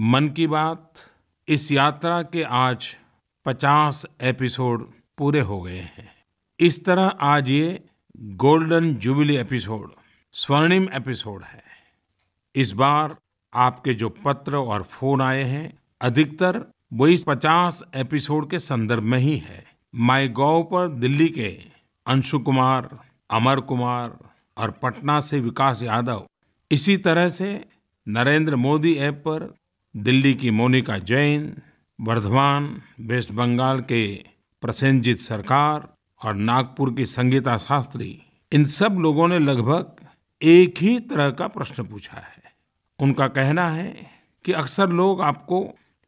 मन की बात इस यात्रा के आज 50 एपिसोड पूरे हो गए हैं इस तरह आज ये गोल्डन जुबिली एपिसोड स्वर्णिम एपिसोड है इस बार आपके जो पत्र और फोन आए हैं अधिकतर वो इस पचास एपिसोड के संदर्भ में ही है माई गोव पर दिल्ली के अंशु कुमार अमर कुमार और पटना से विकास यादव इसी तरह से नरेंद्र मोदी ऐप पर दिल्ली की मोनिका जैन वर्धमान वेस्ट बंगाल के प्रसेंजित सरकार और नागपुर की संगीता शास्त्री इन सब लोगों ने लगभग एक ही तरह का प्रश्न पूछा है उनका कहना है कि अक्सर लोग आपको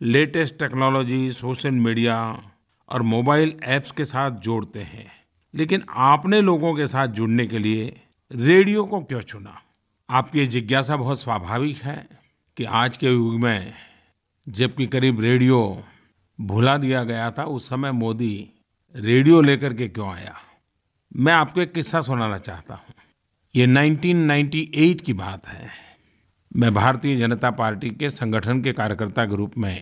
लेटेस्ट टेक्नोलॉजी सोशल मीडिया और मोबाइल ऐप्स के साथ जोड़ते हैं लेकिन आपने लोगों के साथ जुड़ने के लिए रेडियो को क्यों चुना आपकी जिज्ञासा बहुत स्वाभाविक है कि आज के युग में जबकि करीब रेडियो भुला दिया गया था उस समय मोदी रेडियो लेकर के क्यों आया मैं आपको एक किस्सा सुनाना चाहता हूँ ये 1998 की बात है मैं भारतीय जनता पार्टी के संगठन के कार्यकर्ता के रूप में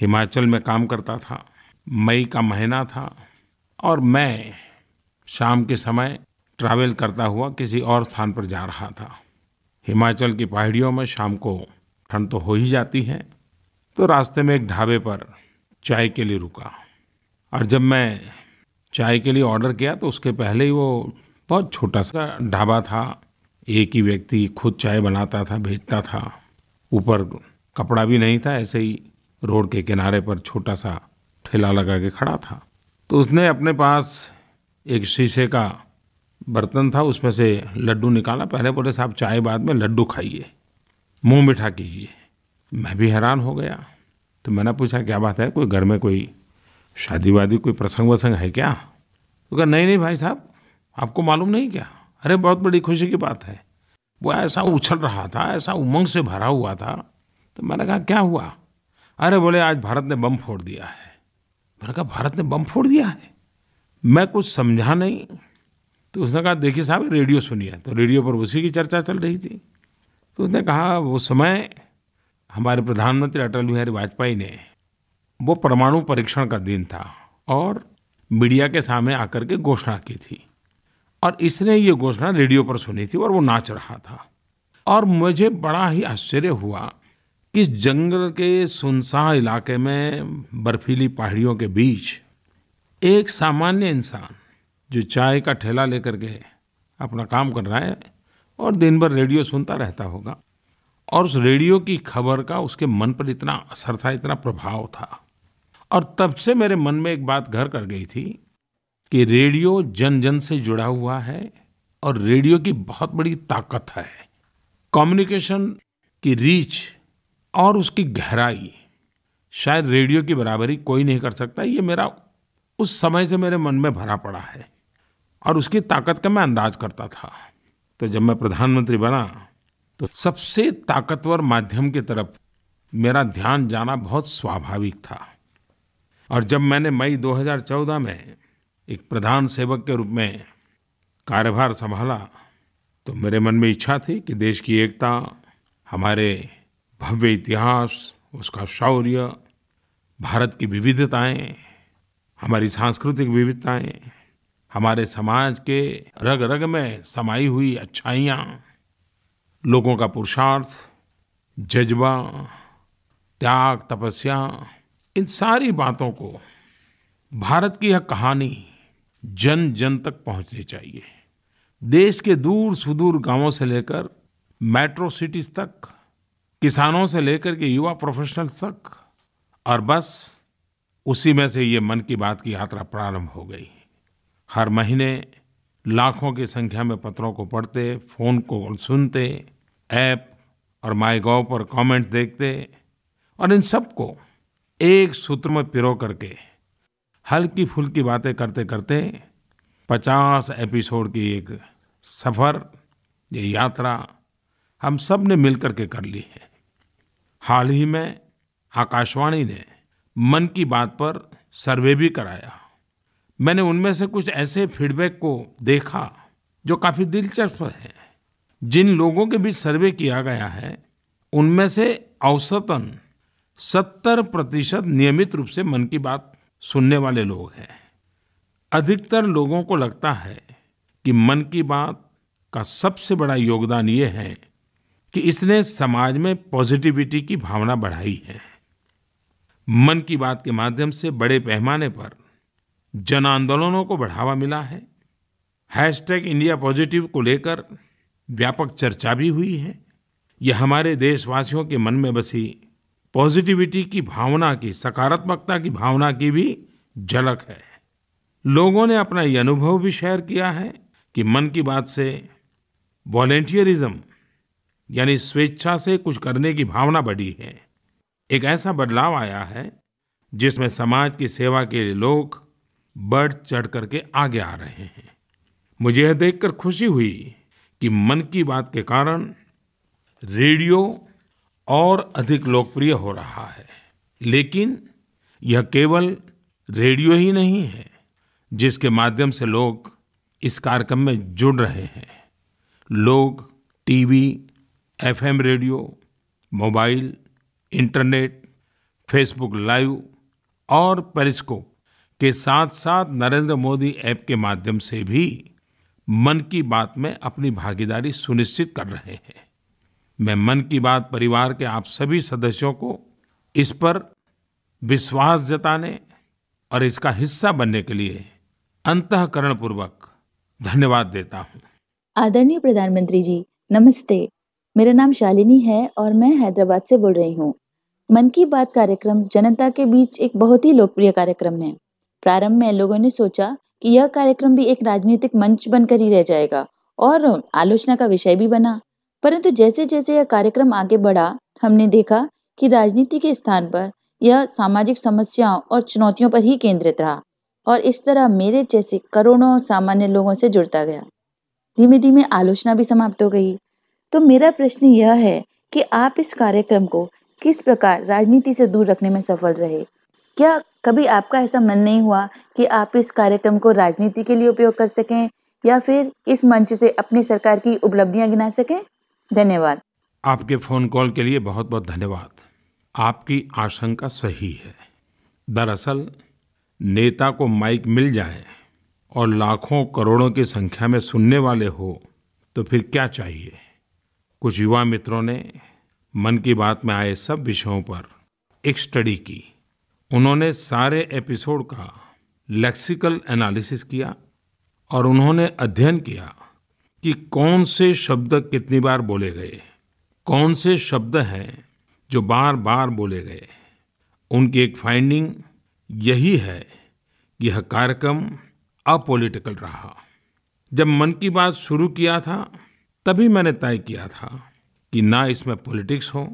हिमाचल में काम करता था मई का महीना था और मैं शाम के समय ट्रैवल करता हुआ किसी और स्थान पर जा रहा था हिमाचल की पहाड़ियों में शाम को ठंड तो हो ही जाती है तो रास्ते में एक ढाबे पर चाय के लिए रुका और जब मैं चाय के लिए ऑर्डर किया तो उसके पहले ही वो बहुत छोटा सा ढाबा था एक ही व्यक्ति खुद चाय बनाता था भेजता था ऊपर कपड़ा भी नहीं था ऐसे ही रोड के किनारे पर छोटा सा ठेला लगा के खड़ा था तो उसने अपने पास एक शीशे का बर्तन था उसमें से लड्डू निकाला पहले बोले साहब चाय बाद में लड्डू खाइए मुंह मीठा कीजिए मैं भी हैरान हो गया तो मैंने पूछा क्या बात है कोई घर में कोई शादी वादी कोई प्रसंग वसंग है क्या तो कहा नहीं नहीं भाई साहब आपको मालूम नहीं क्या अरे बहुत बड़ी खुशी की बात है वो ऐसा उछल रहा था ऐसा उमंग से भरा हुआ था तो मैंने कहा क्या हुआ अरे बोले आज भारत ने बम फोड़ दिया है मैंने कहा भारत ने बम फोड़ दिया है मैं कुछ समझा नहीं तो उसने कहा देखिए साहब रेडियो सुनिए तो रेडियो पर उसी की चर्चा चल रही थी तो उसने कहा वो समय हमारे प्रधानमंत्री अटल बिहारी वाजपेयी ने वो परमाणु परीक्षण का दिन था और मीडिया के सामने आकर के घोषणा की थी और इसने ये घोषणा रेडियो पर सुनी थी और वो नाच रहा था और मुझे बड़ा ही आश्चर्य हुआ कि इस जंगल के सुनसान इलाके में बर्फीली पहाड़ियों के बीच एक सामान्य इंसान जो चाय का ठेला लेकर के अपना काम कर रहा है और दिन भर रेडियो सुनता रहता होगा और उस रेडियो की खबर का उसके मन पर इतना असर था इतना प्रभाव था और तब से मेरे मन में एक बात घर कर गई थी कि रेडियो जन जन से जुड़ा हुआ है और रेडियो की बहुत बड़ी ताकत है कम्युनिकेशन की रीच और उसकी गहराई शायद रेडियो की बराबरी कोई नहीं कर सकता ये मेरा उस समय से मेरे मन में भरा पड़ा है और उसकी ताकत का मैं अंदाज करता था तो जब मैं प्रधानमंत्री बना तो सबसे ताकतवर माध्यम की तरफ मेरा ध्यान जाना बहुत स्वाभाविक था और जब मैंने मई 2014 में एक प्रधान सेवक के रूप में कार्यभार संभाला तो मेरे मन में इच्छा थी कि देश की एकता हमारे भव्य इतिहास उसका शौर्य भारत की विविधताएं हमारी सांस्कृतिक विविधताएं हमारे समाज के रग रग में समाई हुई अच्छाइयाँ लोगों का पुरुषार्थ जज्बा त्याग तपस्या इन सारी बातों को भारत की यह कहानी जन जन तक पहुंचनी चाहिए देश के दूर सुदूर गांवों से लेकर मेट्रो सिटीज तक किसानों से लेकर के युवा प्रोफेशनल तक और बस उसी में से ये मन की बात की यात्रा प्रारंभ हो गई हर महीने लाखों की संख्या में पत्रों को पढ़ते फ़ोन कॉल सुनते ऐप और माई गॉव पर कमेंट देखते और इन सबको एक सूत्र में पिरो करके हल्की फुल्की बातें करते करते पचास एपिसोड की एक सफ़र ये यात्रा हम सब ने मिल के कर ली है हाल ही में आकाशवाणी ने मन की बात पर सर्वे भी कराया मैंने उनमें से कुछ ऐसे फीडबैक को देखा जो काफी दिलचस्प है जिन लोगों के बीच सर्वे किया गया है उनमें से औसतन 70 प्रतिशत नियमित रूप से मन की बात सुनने वाले लोग हैं अधिकतर लोगों को लगता है कि मन की बात का सबसे बड़ा योगदान ये है कि इसने समाज में पॉजिटिविटी की भावना बढ़ाई है मन की बात के माध्यम से बड़े पैमाने पर जन आंदोलनों को बढ़ावा मिला है हैशटैग इंडिया पॉजिटिव को लेकर व्यापक चर्चा भी हुई है यह हमारे देशवासियों के मन में बसी पॉजिटिविटी की भावना की सकारात्मकता की भावना की भी झलक है लोगों ने अपना ये अनुभव भी शेयर किया है कि मन की बात से वॉलेंटियरिज्म यानी स्वेच्छा से कुछ करने की भावना बढ़ी है एक ऐसा बदलाव आया है जिसमें समाज की सेवा के लिए लोग बढ़ चढ़ करके आगे आ रहे हैं मुझे यह देखकर खुशी हुई कि मन की बात के कारण रेडियो और अधिक लोकप्रिय हो रहा है लेकिन यह केवल रेडियो ही नहीं है जिसके माध्यम से लोग इस कार्यक्रम में जुड़ रहे हैं लोग TV FM radio mobile internet Facebook live और पेरिस्कोप के साथ साथ नरेंद्र मोदी App के माध्यम से भी मन की बात में अपनी भागीदारी सुनिश्चित कर रहे हैं मैं मन की बात परिवार के आप सभी सदस्यों को इस पर विश्वास जताने और इसका हिस्सा बनने के लिए अंतकरण पूर्वक धन्यवाद देता हूँ आदरणीय प्रधानमंत्री जी नमस्ते मेरा नाम शालिनी है और मैं हैदराबाद से बोल रही हूँ मन की बात कार्यक्रम जनता के बीच एक बहुत ही लोकप्रिय कार्यक्रम है प्रारंभ में लोगों ने सोचा कि यह कार्यक्रम भी एक राजनीतिक मंच बनकर ही रह जाएगा और आलोचना का विषय भी बना परंतु जैसे जैसे यह कार्यक्रम आगे बढ़ा हमने देखा कि राजनीति के स्थान पर यह सामाजिक समस्याओं और चुनौतियों पर ही केंद्रित रहा और इस तरह मेरे जैसे करोड़ों सामान्य लोगों से जुड़ता गया धीमे धीमे आलोचना भी समाप्त हो गई तो मेरा प्रश्न यह है कि आप इस कार्यक्रम को किस प्रकार राजनीति से दूर रखने में सफल रहे क्या कभी आपका ऐसा मन नहीं हुआ कि आप इस कार्यक्रम को राजनीति के लिए उपयोग कर सकें या फिर इस मंच से अपनी सरकार की उपलब्धियां गिना सकें धन्यवाद आपके फोन कॉल के लिए बहुत बहुत धन्यवाद आपकी आशंका सही है दरअसल नेता को माइक मिल जाए और लाखों करोड़ों की संख्या में सुनने वाले हो तो फिर क्या चाहिए कुछ युवा मित्रों ने मन की बात में आए सब विषयों पर एक स्टडी की उन्होंने सारे एपिसोड का लेक्सिकल एनालिसिस किया और उन्होंने अध्ययन किया कि कौन से शब्द कितनी बार बोले गए कौन से शब्द हैं जो बार बार बोले गए उनकी एक फाइंडिंग यही है कि यह कार्यक्रम अपोलिटिकल रहा जब मन की बात शुरू किया था तभी मैंने तय किया था कि ना इसमें पॉलिटिक्स हो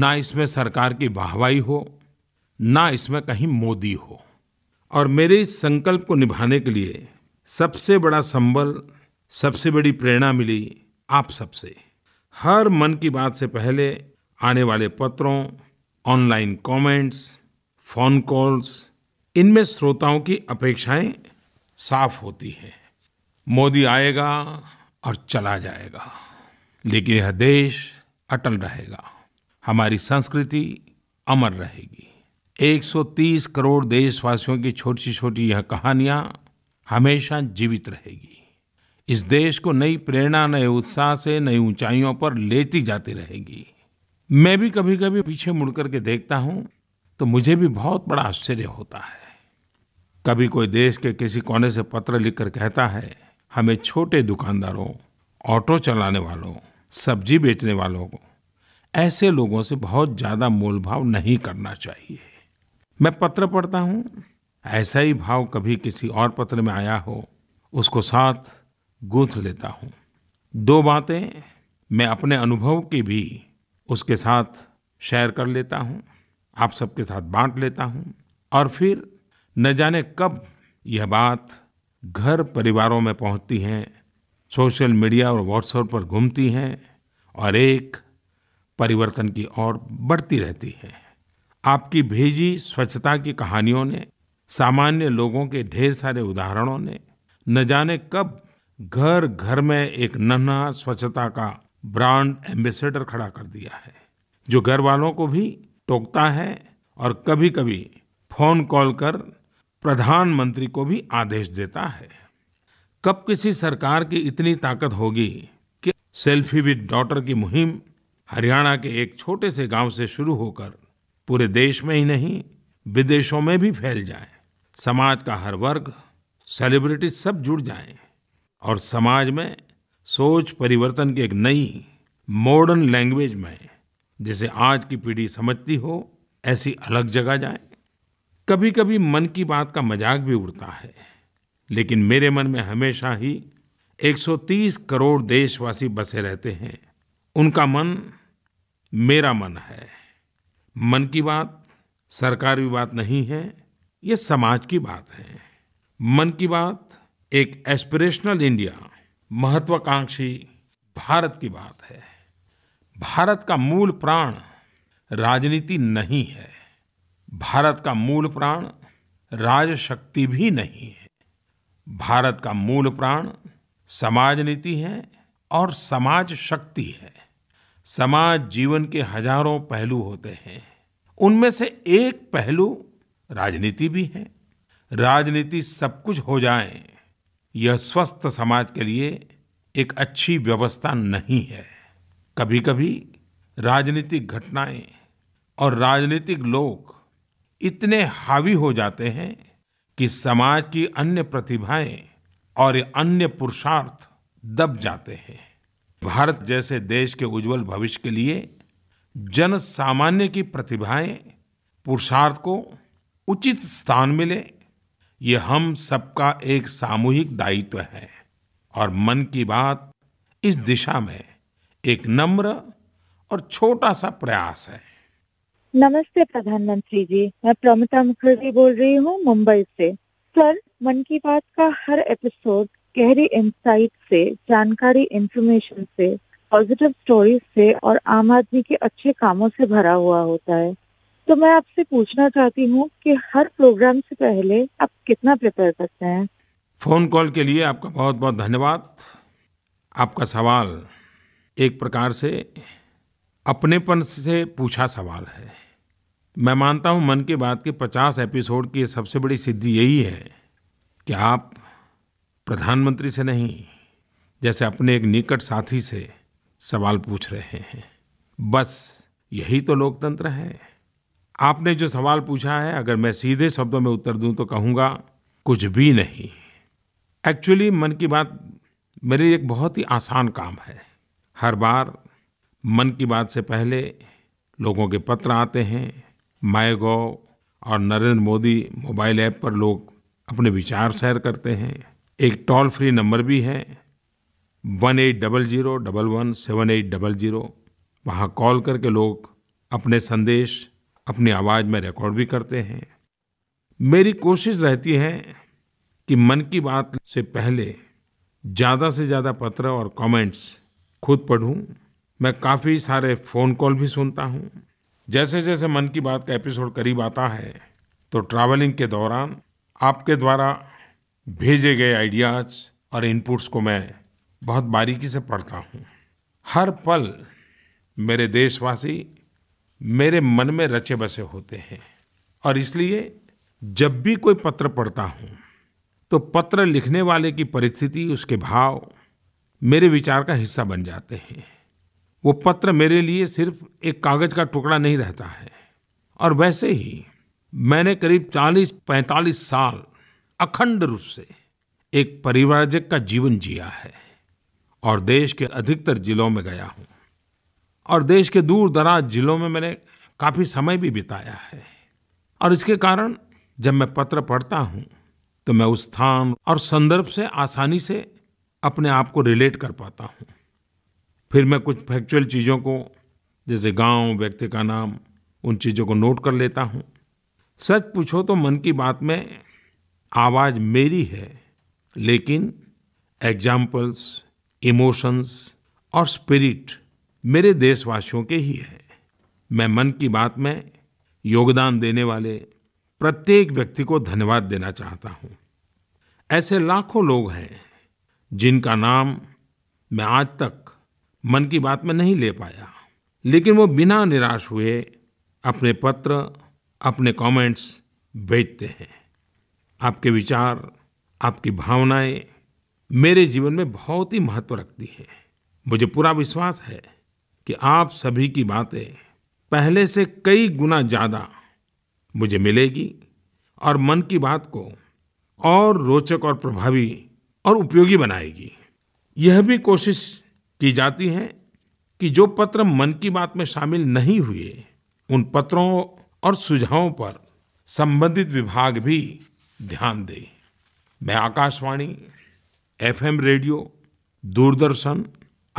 ना इसमें सरकार की वाहवाही हो ना इसमें कहीं मोदी हो और मेरे इस संकल्प को निभाने के लिए सबसे बड़ा संबल सबसे बड़ी प्रेरणा मिली आप सबसे हर मन की बात से पहले आने वाले पत्रों ऑनलाइन कमेंट्स, फोन कॉल्स इनमें श्रोताओं की अपेक्षाएं साफ होती हैं मोदी आएगा और चला जाएगा लेकिन यह देश अटल रहेगा हमारी संस्कृति अमर रहेगी 130 करोड़ देशवासियों की छोटी छोटी यह कहानियाँ हमेशा जीवित रहेगी इस देश को नई प्रेरणा नए उत्साह से नई ऊंचाइयों पर लेती जाती रहेगी मैं भी कभी कभी पीछे मुड़ करके देखता हूँ तो मुझे भी बहुत बड़ा आश्चर्य होता है कभी कोई देश के किसी कोने से पत्र लिखकर कहता है हमें छोटे दुकानदारों ऑटो चलाने वालों सब्जी बेचने वालों को ऐसे लोगों से बहुत ज़्यादा मोलभाव नहीं करना चाहिए मैं पत्र पढ़ता हूँ ऐसा ही भाव कभी किसी और पत्र में आया हो उसको साथ गूंथ लेता हूँ दो बातें मैं अपने अनुभव की भी उसके साथ शेयर कर लेता हूँ आप सबके साथ बांट लेता हूँ और फिर न जाने कब यह बात घर परिवारों में पहुँचती है सोशल मीडिया और व्हाट्सएप पर घूमती हैं और एक परिवर्तन की ओर बढ़ती रहती है आपकी भेजी स्वच्छता की कहानियों ने सामान्य लोगों के ढेर सारे उदाहरणों ने न जाने कब घर घर में एक नन्हा स्वच्छता का ब्रांड एम्बेसडर खड़ा कर दिया है जो घर वालों को भी टोकता है और कभी कभी फोन कॉल कर प्रधानमंत्री को भी आदेश देता है कब किसी सरकार की इतनी ताकत होगी कि सेल्फी विद डॉटर की मुहिम हरियाणा के एक छोटे से गांव से शुरू होकर पूरे देश में ही नहीं विदेशों में भी फैल जाए समाज का हर वर्ग सेलिब्रिटीज सब जुड़ जाएं और समाज में सोच परिवर्तन की एक नई मॉडर्न लैंग्वेज में जिसे आज की पीढ़ी समझती हो ऐसी अलग जगह जाए कभी कभी मन की बात का मजाक भी उड़ता है लेकिन मेरे मन में हमेशा ही 130 करोड़ देशवासी बसे रहते हैं उनका मन मेरा मन है मन की बात सरकारी बात नहीं है ये समाज की बात है मन की बात एक एस्पिरेशनल इंडिया महत्वाकांक्षी भारत की बात है भारत का मूल प्राण राजनीति नहीं है भारत का मूल प्राण राजशक्ति भी नहीं है भारत का मूल प्राण समाज नीति है और समाज शक्ति है समाज जीवन के हजारों पहलू होते हैं उनमें से एक पहलू राजनीति भी है राजनीति सब कुछ हो जाए यह स्वस्थ समाज के लिए एक अच्छी व्यवस्था नहीं है कभी कभी राजनीतिक घटनाएं और राजनीतिक लोग इतने हावी हो जाते हैं कि समाज की अन्य प्रतिभाएं और अन्य पुरुषार्थ दब जाते हैं भारत जैसे देश के उज्जवल भविष्य के लिए जन सामान्य की प्रतिभाएं पुरुषार्थ को उचित स्थान मिले ये हम सबका एक सामूहिक दायित्व है और मन की बात इस दिशा में एक नम्र और छोटा सा प्रयास है नमस्ते प्रधानमंत्री जी मैं प्रमिता मुखर्जी बोल रही हूँ मुंबई से सर मन की बात का हर एपिसोड गहरी इंसाइट से जानकारी इंफॉर्मेशन से पॉजिटिव स्टोरीज से और आम आदमी के अच्छे कामों से भरा हुआ होता है तो मैं आपसे पूछना चाहती हूँ कि हर प्रोग्राम से पहले आप कितना प्रिपेयर करते हैं फोन कॉल के लिए आपका बहुत बहुत धन्यवाद आपका सवाल एक प्रकार से अपनेपन से पूछा सवाल है मैं मानता हूँ मन की बात के पचास एपिसोड की सबसे बड़ी सिद्धि यही है कि आप प्रधानमंत्री से नहीं जैसे अपने एक निकट साथी से सवाल पूछ रहे हैं बस यही तो लोकतंत्र है आपने जो सवाल पूछा है अगर मैं सीधे शब्दों में उत्तर दूं तो कहूँगा कुछ भी नहीं एक्चुअली मन की बात मेरे एक बहुत ही आसान काम है हर बार मन की बात से पहले लोगों के पत्र आते हैं माई और नरेंद्र मोदी मोबाइल ऐप पर लोग अपने विचार शेयर करते हैं एक टॉल फ्री नंबर भी है one one double double double zero seven eight zero वहाँ कॉल करके लोग अपने संदेश अपनी आवाज़ में रिकॉर्ड भी करते हैं मेरी कोशिश रहती है कि मन की बात से पहले ज़्यादा से ज़्यादा पत्र और कमेंट्स खुद पढूं मैं काफ़ी सारे फ़ोन कॉल भी सुनता हूं जैसे जैसे मन की बात का एपिसोड करीब आता है तो ट्रैवलिंग के दौरान आपके द्वारा भेजे गए आइडियाज और इनपुट्स को मैं बहुत बारीकी से पढ़ता हूँ हर पल मेरे देशवासी मेरे मन में रचे बसे होते हैं और इसलिए जब भी कोई पत्र पढ़ता हूँ तो पत्र लिखने वाले की परिस्थिति उसके भाव मेरे विचार का हिस्सा बन जाते हैं वो पत्र मेरे लिए सिर्फ एक कागज का टुकड़ा नहीं रहता है और वैसे ही मैंने करीब 40-45 साल अखंड रूप से एक परिवारजक का जीवन जिया है और देश के अधिकतर जिलों में गया हूँ और देश के दूर दराज जिलों में मैंने काफ़ी समय भी बिताया है और इसके कारण जब मैं पत्र पढ़ता हूँ तो मैं उस स्थान और संदर्भ से आसानी से अपने आप को रिलेट कर पाता हूँ फिर मैं कुछ फैक्चुअल चीज़ों को जैसे गांव व्यक्ति का नाम उन चीज़ों को नोट कर लेता हूँ सच पूछो तो मन की बात में आवाज मेरी है लेकिन एग्जाम्पल्स इमोशंस और स्पिरिट मेरे देशवासियों के ही है मैं मन की बात में योगदान देने वाले प्रत्येक व्यक्ति को धन्यवाद देना चाहता हूँ ऐसे लाखों लोग हैं जिनका नाम मैं आज तक मन की बात में नहीं ले पाया लेकिन वो बिना निराश हुए अपने पत्र अपने कमेंट्स भेजते हैं आपके विचार आपकी भावनाएं मेरे जीवन में बहुत ही महत्व रखती हैं मुझे पूरा विश्वास है कि आप सभी की बातें पहले से कई गुना ज़्यादा मुझे मिलेगी और मन की बात को और रोचक और प्रभावी और उपयोगी बनाएगी यह भी कोशिश की जाती है कि जो पत्र मन की बात में शामिल नहीं हुए उन पत्रों और सुझावों पर संबंधित विभाग भी ध्यान दें मैं आकाशवाणी एफएम रेडियो दूरदर्शन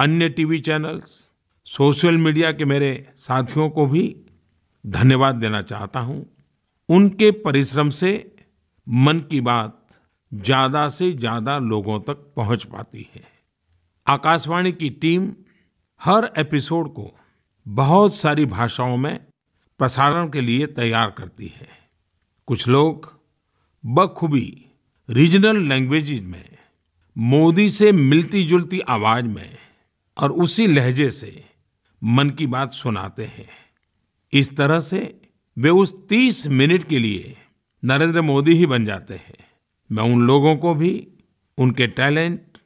अन्य टीवी चैनल्स सोशल मीडिया के मेरे साथियों को भी धन्यवाद देना चाहता हूँ उनके परिश्रम से मन की बात ज़्यादा से ज़्यादा लोगों तक पहुँच पाती है आकाशवाणी की टीम हर एपिसोड को बहुत सारी भाषाओं में प्रसारण के लिए तैयार करती है कुछ लोग बखूबी रीजनल लैंग्वेज में मोदी से मिलती-जुलती आवाज में और उसी लहजे से मन की बात सुनाते हैं इस तरह से वे उस 30 मिनट के लिए नरेंद्र मोदी ही बन जाते हैं मैं उन लोगों को भी उनके टैलेंट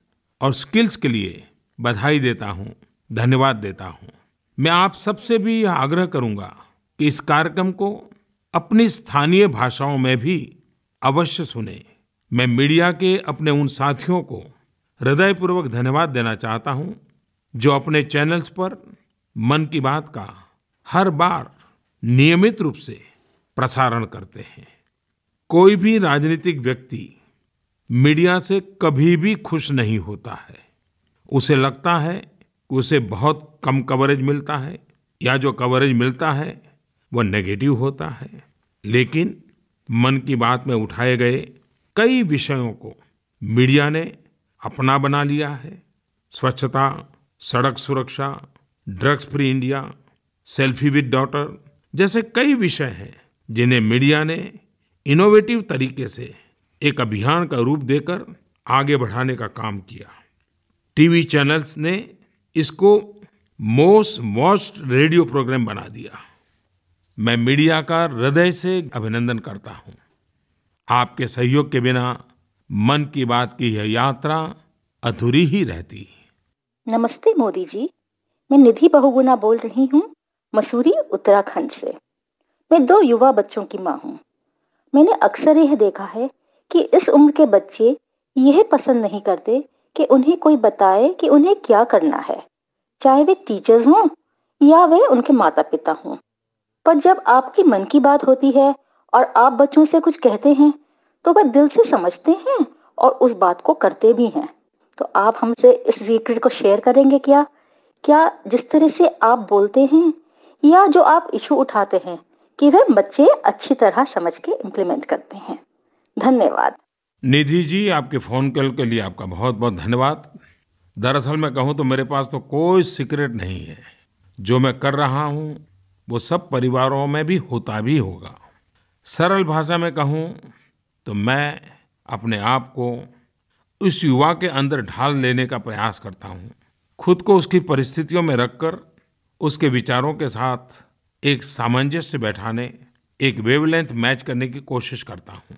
और स्किल्स के लिए बधाई देता हूँ धन्यवाद देता हूँ मैं आप सबसे भी यह आग्रह करूंगा कि इस कार्यक्रम को अपनी स्थानीय भाषाओं में भी अवश्य सुनें मैं मीडिया के अपने उन साथियों को हृदयपूर्वक धन्यवाद देना चाहता हूँ जो अपने चैनल्स पर मन की बात का हर बार नियमित रूप से प्रसारण करते हैं कोई भी राजनीतिक व्यक्ति मीडिया से कभी भी खुश नहीं होता है उसे लगता है कि उसे बहुत कम कवरेज मिलता है या जो कवरेज मिलता है वह नेगेटिव होता है लेकिन मन की बात में उठाए गए कई विषयों को मीडिया ने अपना बना लिया है स्वच्छता सड़क सुरक्षा drugs free India selfie with daughter जैसे कई विषय हैं जिन्हें मीडिया ने इनोवेटिव तरीके से एक अभियान का रूप देकर आगे बढ़ाने का काम किया टीवी चैनल्स ने इसको मोस्ट वॉच्ड रेडियो प्रोग्राम बना दिया मैं मीडिया का हृदय से अभिनंदन करता हूँ आपके सहयोग के बिना मन की बात की यह यात्रा अधूरी ही रहती नमस्ते मोदी जी मैं निधि बहुगुना बोल रही हूँ मसूरी उत्तराखंड से मैं दो युवा बच्चों की माँ हूँ मैंने अक्सर यह देखा है कि इस उम्र के बच्चे यह पसंद नहीं करते कि उन्हें कोई बताए कि उन्हें क्या करना है चाहे वे टीचर्स हों या वे उनके माता पिता हों पर जब आपकी मन की बात होती है और आप बच्चों से कुछ कहते हैं तो वह दिल से समझते हैं और उस बात को करते भी हैं तो आप हमसे इस सीक्रेट को शेयर करेंगे क्या क्या जिस तरह से आप बोलते हैं या जो आप इशू उठाते हैं कि वह बच्चे अच्छी तरह समझ के इम्प्लीमेंट करते हैं धन्यवाद निधि जी आपके फ़ोन कॉल के लिए आपका बहुत बहुत धन्यवाद दरअसल मैं कहूँ तो मेरे पास तो कोई सीक्रेट नहीं है जो मैं कर रहा हूँ वो सब परिवारों में भी होता भी होगा सरल भाषा में कहूँ तो मैं अपने आप को उस युवा के अंदर ढाल लेने का प्रयास करता हूँ खुद को उसकी परिस्थितियों में रखकर उसके विचारों के साथ एक सामंजस्य बैठाने एक वेवलेंथ मैच करने की कोशिश करता हूँ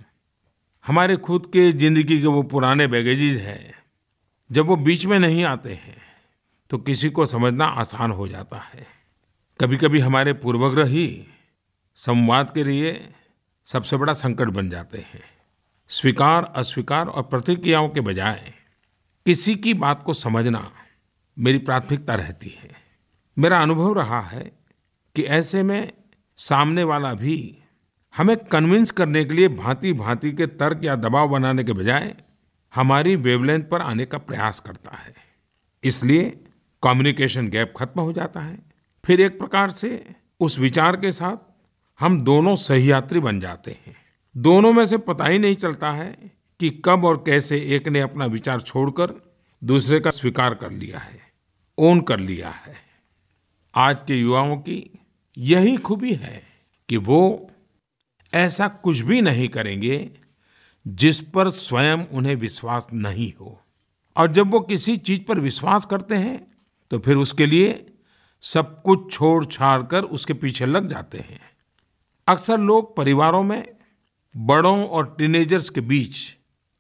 हमारे खुद के ज़िंदगी के वो पुराने बैगेजेज हैं जब वो बीच में नहीं आते हैं तो किसी को समझना आसान हो जाता है कभी कभी हमारे पूर्वग्रह ही संवाद के लिए सबसे बड़ा संकट बन जाते हैं स्वीकार अस्वीकार और प्रतिक्रियाओं के बजाय किसी की बात को समझना मेरी प्राथमिकता रहती है मेरा अनुभव रहा है कि ऐसे में सामने वाला भी हमें कन्विंस करने के लिए भांति भांति के तर्क या दबाव बनाने के बजाय हमारी वेवलेंथ पर आने का प्रयास करता है इसलिए कम्युनिकेशन गैप खत्म हो जाता है फिर एक प्रकार से उस विचार के साथ हम दोनों सहयात्री बन जाते हैं दोनों में से पता ही नहीं चलता है कि कब और कैसे एक ने अपना विचार छोड़कर दूसरे का स्वीकार कर लिया है ओन कर लिया है आज के युवाओं की यही खूबी है कि वो ऐसा कुछ भी नहीं करेंगे जिस पर स्वयं उन्हें विश्वास नहीं हो और जब वो किसी चीज पर विश्वास करते हैं तो फिर उसके लिए सब कुछ छोड़ छाड़ कर उसके पीछे लग जाते हैं अक्सर लोग परिवारों में बड़ों और टीनेजर्स के बीच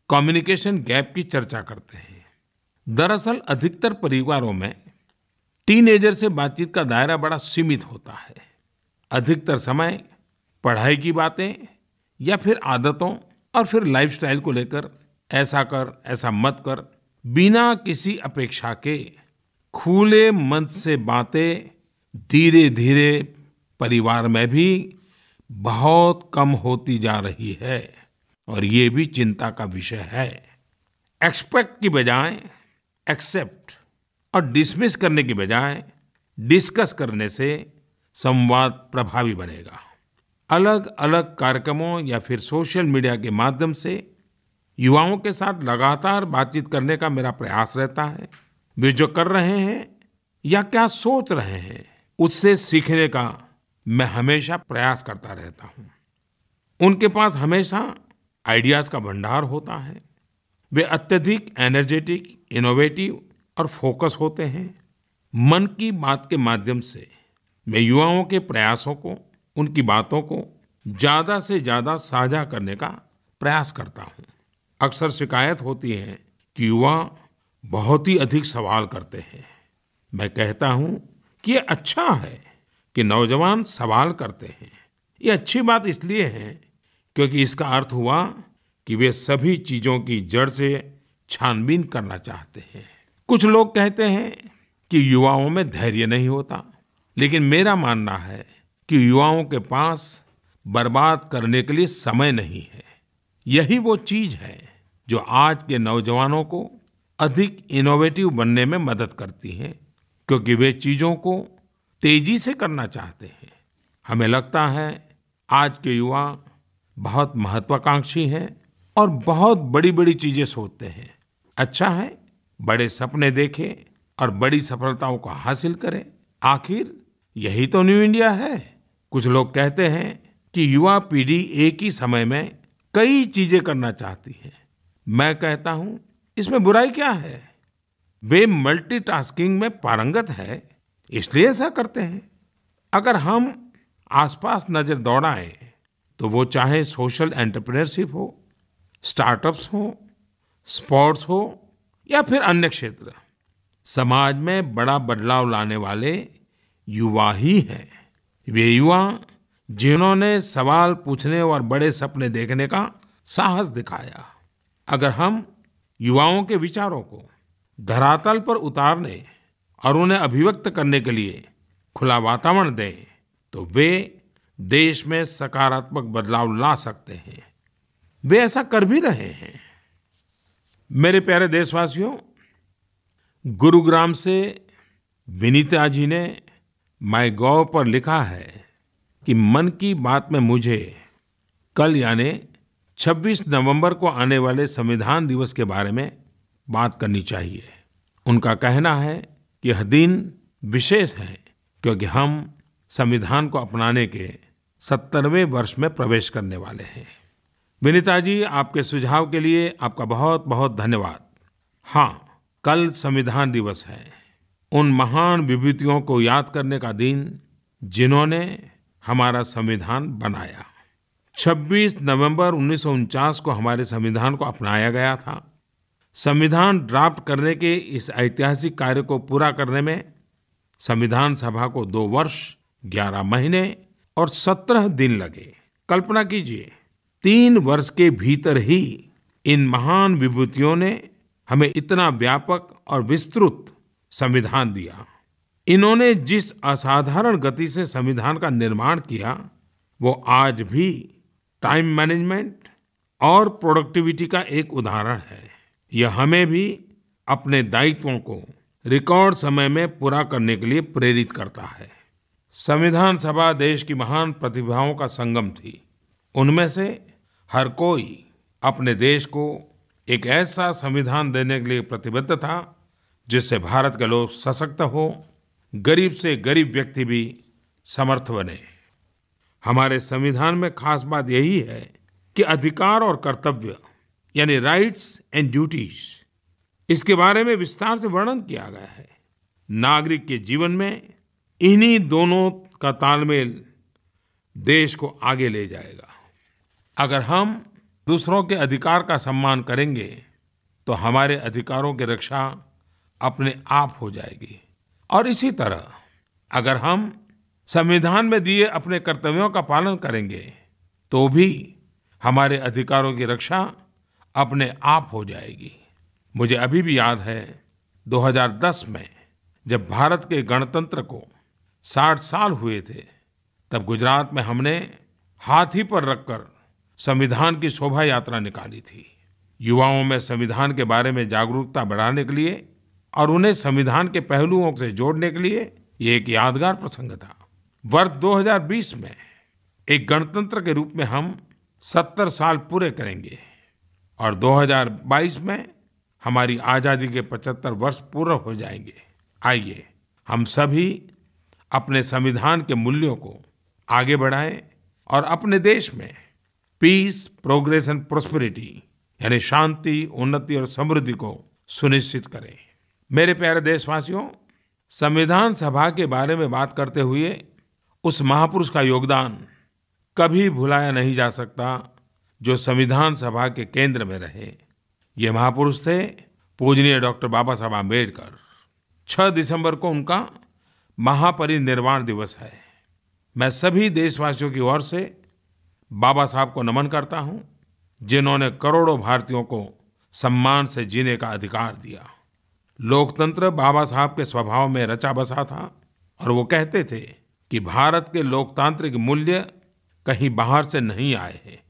कम्युनिकेशन गैप की चर्चा करते हैं दरअसल अधिकतर परिवारों में टीनेजर से बातचीत का दायरा बड़ा सीमित होता है अधिकतर समय पढ़ाई की बातें या फिर आदतों और फिर लाइफस्टाइल को लेकर ऐसा कर ऐसा मत कर बिना किसी अपेक्षा के खुले मन से बातें धीरे धीरे परिवार में भी बहुत कम होती जा रही है और ये भी चिंता का विषय है एक्सपेक्ट की बजाय एक्सेप्ट और डिसमिस करने की बजाय डिस्कस करने से संवाद प्रभावी बनेगा अलग अलग कार्यक्रमों या फिर सोशल मीडिया के माध्यम से युवाओं के साथ लगातार बातचीत करने का मेरा प्रयास रहता है वे जो कर रहे हैं या क्या सोच रहे हैं उससे सीखने का मैं हमेशा प्रयास करता रहता हूँ उनके पास हमेशा आइडियाज़ का भंडार होता है वे अत्यधिक एनर्जेटिक इनोवेटिव और फोकस होते हैं मन की बात के माध्यम से मैं युवाओं के प्रयासों को उनकी बातों को ज़्यादा से ज़्यादा साझा करने का प्रयास करता हूँ अक्सर शिकायत होती है कि युवा बहुत ही अधिक सवाल करते हैं मैं कहता हूं कि ये अच्छा है कि नौजवान सवाल करते हैं ये अच्छी बात इसलिए है क्योंकि इसका अर्थ हुआ कि वे सभी चीजों की जड़ से छानबीन करना चाहते हैं कुछ लोग कहते हैं कि युवाओं में धैर्य नहीं होता लेकिन मेरा मानना है कि युवाओं के पास बर्बाद करने के लिए समय नहीं है यही वो चीज है जो आज के नौजवानों को अधिक इनोवेटिव बनने में मदद करती है क्योंकि वे चीजों को तेजी से करना चाहते हैं हमें लगता है आज के युवा बहुत महत्वाकांक्षी हैं और बहुत बड़ी बड़ी चीजें सोचते हैं अच्छा है बड़े सपने देखें और बड़ी सफलताओं को हासिल करें आखिर यही तो न्यू इंडिया है कुछ लोग कहते हैं कि युवा पीढ़ी एक ही समय में कई चीजें करना चाहती है मैं कहता हूं इसमें बुराई क्या है वे मल्टीटास्किंग में पारंगत है इसलिए ऐसा करते हैं अगर हम आसपास नज़र दौड़ाएं तो वो चाहे सोशल एंटरप्रेन्योरशिप हो स्टार्टअप्स हो स्पोर्ट्स हो या फिर अन्य क्षेत्र समाज में बड़ा बदलाव लाने वाले युवा ही हैं वे युवा जिन्होंने सवाल पूछने और बड़े सपने देखने का साहस दिखाया अगर हम युवाओं के विचारों को धरातल पर उतारने और उन्हें अभिव्यक्त करने के लिए खुला वातावरण दें तो वे देश में सकारात्मक बदलाव ला सकते हैं वे ऐसा कर भी रहे हैं मेरे प्यारे देशवासियों गुरुग्राम से विनीता जी ने माई गॉव पर लिखा है कि मन की बात में मुझे कल यानी 26 नवंबर को आने वाले संविधान दिवस के बारे में बात करनी चाहिए उनका कहना है कि यह दिन विशेष है क्योंकि हम संविधान को अपनाने के सत्तरवें वर्ष में प्रवेश करने वाले हैं विनीता जी आपके सुझाव के लिए आपका बहुत बहुत धन्यवाद हाँ कल संविधान दिवस है उन महान विभूतियों को याद करने का दिन जिन्होंने हमारा संविधान बनाया 26 नवंबर उन्नीस को हमारे संविधान को अपनाया गया था संविधान ड्राफ्ट करने के इस ऐतिहासिक कार्य को पूरा करने में संविधान सभा को दो वर्ष 11 महीने और 17 दिन लगे कल्पना कीजिए तीन वर्ष के भीतर ही इन महान विभूतियों ने हमें इतना व्यापक और विस्तृत संविधान दिया इन्होंने जिस असाधारण गति से संविधान का निर्माण किया वो आज भी टाइम मैनेजमेंट और प्रोडक्टिविटी का एक उदाहरण है यह हमें भी अपने दायित्वों को रिकॉर्ड समय में पूरा करने के लिए प्रेरित करता है संविधान सभा देश की महान प्रतिभाओं का संगम थी उनमें से हर कोई अपने देश को एक ऐसा संविधान देने के लिए प्रतिबद्ध था जिससे भारत के लोग सशक्त हो गरीब से गरीब व्यक्ति भी समर्थ बने हमारे संविधान में खास बात यही है कि अधिकार और कर्तव्य यानी राइट्स एंड ड्यूटीज इसके बारे में विस्तार से वर्णन किया गया है नागरिक के जीवन में इन्हीं दोनों का तालमेल देश को आगे ले जाएगा अगर हम दूसरों के अधिकार का सम्मान करेंगे तो हमारे अधिकारों की रक्षा अपने आप हो जाएगी और इसी तरह अगर हम संविधान में दिए अपने कर्तव्यों का पालन करेंगे तो भी हमारे अधिकारों की रक्षा अपने आप हो जाएगी मुझे अभी भी याद है 2010 में जब भारत के गणतंत्र को 60 साल हुए थे तब गुजरात में हमने हाथी पर रखकर संविधान की शोभा यात्रा निकाली थी युवाओं में संविधान के बारे में जागरूकता बढ़ाने के लिए और उन्हें संविधान के पहलुओं से जोड़ने के लिए ये एक यादगार प्रसंग था वर्ष 2020 में एक गणतंत्र के रूप में हम 70 साल पूरे करेंगे और 2022 में हमारी आज़ादी के 75 वर्ष पूरे हो जाएंगे आइए हम सभी अपने संविधान के मूल्यों को आगे बढ़ाएं और अपने देश में पीस प्रोग्रेस एंड प्रोस्पेरिटी यानी शांति उन्नति और समृद्धि को सुनिश्चित करें मेरे प्यारे देशवासियों संविधान सभा के बारे में बात करते हुए उस महापुरुष का योगदान कभी भुलाया नहीं जा सकता जो संविधान सभा के केंद्र में रहे ये महापुरुष थे पूजनीय डॉक्टर बाबा साहब आम्बेडकर 6 दिसंबर को उनका महापरिनिर्वाण दिवस है मैं सभी देशवासियों की ओर से बाबा साहब को नमन करता हूं जिन्होंने करोड़ों भारतीयों को सम्मान से जीने का अधिकार दिया लोकतंत्र बाबा साहब के स्वभाव में रचा बसा था और वो कहते थे कि भारत के लोकतांत्रिक मूल्य कहीं बाहर से नहीं आए हैं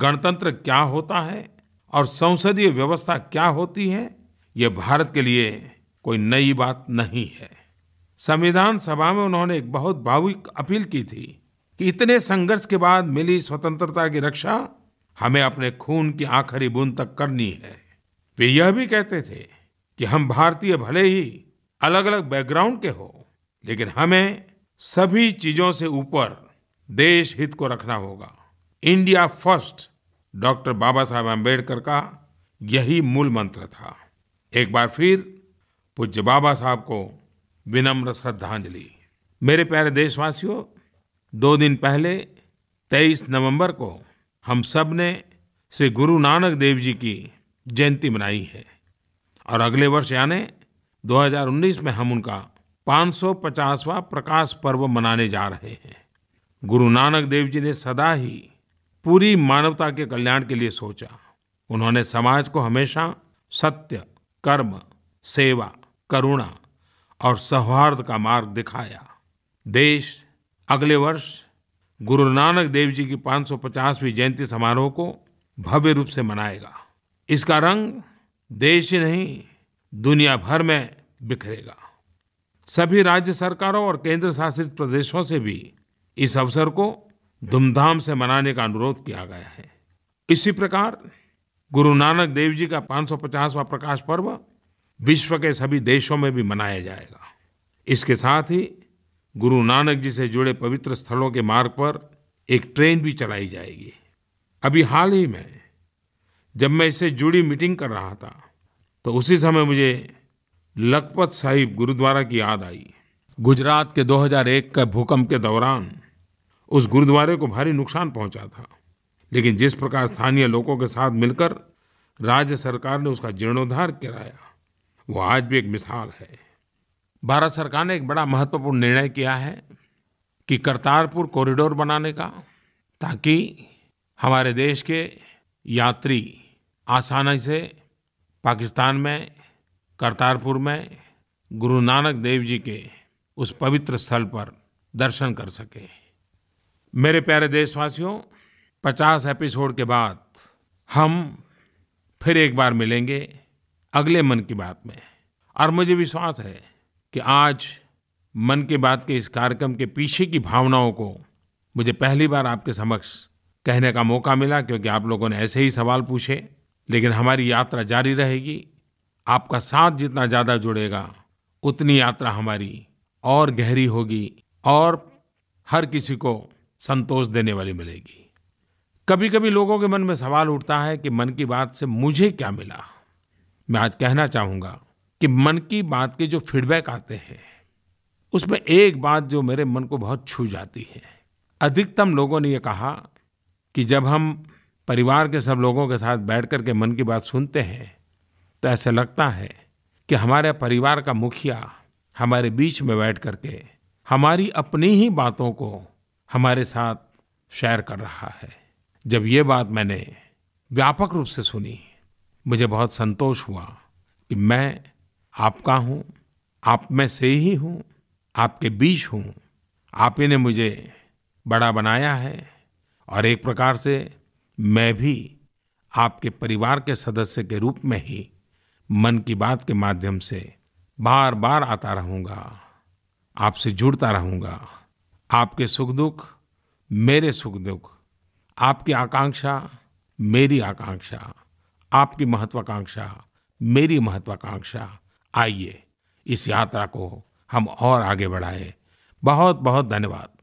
गणतंत्र क्या होता है और संसदीय व्यवस्था क्या होती है ये भारत के लिए कोई नई बात नहीं है संविधान सभा में उन्होंने एक बहुत भावुक अपील की थी कि इतने संघर्ष के बाद मिली स्वतंत्रता की रक्षा हमें अपने खून की आखिरी बूंद तक करनी है वे यह भी कहते थे कि हम भारतीय भले ही अलग अलग बैकग्राउंड के हो लेकिन हमें सभी चीजों से ऊपर देश हित को रखना होगा इंडिया फर्स्ट डॉक्टर बाबा साहब अम्बेडकर का यही मूल मंत्र था एक बार फिर पूज्य बाबा साहब को विनम्र श्रद्धांजलि मेरे प्यारे देशवासियों दो दिन पहले 23 नवंबर को हम सब ने श्री गुरु नानक देव जी की जयंती मनाई है और अगले वर्ष यानी 2019 में हम उनका 550वां प्रकाश पर्व मनाने जा रहे हैं गुरु नानक देव जी ने सदा ही पूरी मानवता के कल्याण के लिए सोचा उन्होंने समाज को हमेशा सत्य कर्म सेवा करुणा और सौहार्द का मार्ग दिखाया देश अगले वर्ष गुरु नानक देव जी की 550वीं जयंती समारोह को भव्य रूप से मनाएगा इसका रंग देश ही नहीं दुनिया भर में बिखरेगा सभी राज्य सरकारों और केंद्र शासित प्रदेशों से भी इस अवसर को धूमधाम से मनाने का अनुरोध किया गया है इसी प्रकार गुरु नानक देव जी का 550वां प्रकाश पर्व विश्व के सभी देशों में भी मनाया जाएगा इसके साथ ही गुरु नानक जी से जुड़े पवित्र स्थलों के मार्ग पर एक ट्रेन भी चलाई जाएगी अभी हाल ही में जब मैं इससे जुड़ी मीटिंग कर रहा था तो उसी समय मुझे लखपत साहिब गुरुद्वारा की याद आई गुजरात के 2001 के भूकंप के दौरान उस गुरुद्वारे को भारी नुकसान पहुंचा था लेकिन जिस प्रकार स्थानीय लोगों के साथ मिलकर राज्य सरकार ने उसका जीर्णोद्धार कराया वो आज भी एक मिसाल है भारत सरकार ने एक बड़ा महत्वपूर्ण निर्णय किया है कि करतारपुर कॉरिडोर बनाने का ताकि हमारे देश के यात्री आसानी से पाकिस्तान में करतारपुर में गुरु नानक देव जी के उस पवित्र स्थल पर दर्शन कर सके मेरे प्यारे देशवासियों पचास एपिसोड के बाद हम फिर एक बार मिलेंगे अगले मन की बात में और मुझे विश्वास है कि आज मन की बात के इस कार्यक्रम के पीछे की भावनाओं को मुझे पहली बार आपके समक्ष कहने का मौका मिला क्योंकि आप लोगों ने ऐसे ही सवाल पूछे लेकिन हमारी यात्रा जारी रहेगी आपका साथ जितना ज़्यादा जुड़ेगा उतनी यात्रा हमारी और गहरी होगी और हर किसी को संतोष देने वाली मिलेगी कभी कभी लोगों के मन में सवाल उठता है कि मन की बात से मुझे क्या मिला मैं आज कहना चाहूंगा कि मन की बात के जो फीडबैक आते हैं उसमें एक बात जो मेरे मन को बहुत छू जाती है अधिकतम लोगों ने यह कहा कि जब हम परिवार के सब लोगों के साथ बैठ करके के मन की बात सुनते हैं तो ऐसा लगता है कि हमारे परिवार का मुखिया हमारे बीच में बैठ करके हमारी अपनी ही बातों को हमारे साथ शेयर कर रहा है जब ये बात मैंने व्यापक रूप से सुनी मुझे बहुत संतोष हुआ कि मैं आपका हूँ आप में से ही हूँ आपके बीच हूँ आप ही ने मुझे बड़ा बनाया है और एक प्रकार से मैं भी आपके परिवार के सदस्य के रूप में ही मन की बात के माध्यम से बार बार आता रहूँगा आपसे जुड़ता रहूंगा आपके सुख दुख मेरे सुख दुख आपकी आकांक्षा मेरी आकांक्षा आपकी महत्वाकांक्षा मेरी महत्वाकांक्षा आइए इस यात्रा को हम और आगे बढ़ाएं बहुत बहुत धन्यवाद